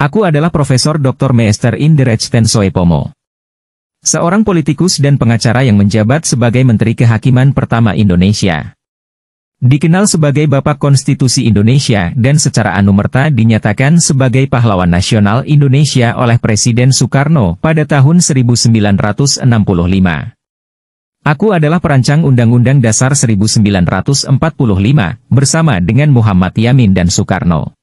Aku adalah Profesor Dr. Meester Inderech Tensoepomo. Seorang politikus dan pengacara yang menjabat sebagai Menteri Kehakiman pertama Indonesia. Dikenal sebagai Bapak Konstitusi Indonesia dan secara anumerta dinyatakan sebagai pahlawan nasional Indonesia oleh Presiden Soekarno pada tahun 1965. Aku adalah perancang Undang-Undang Dasar 1945, bersama dengan Muhammad Yamin dan Soekarno.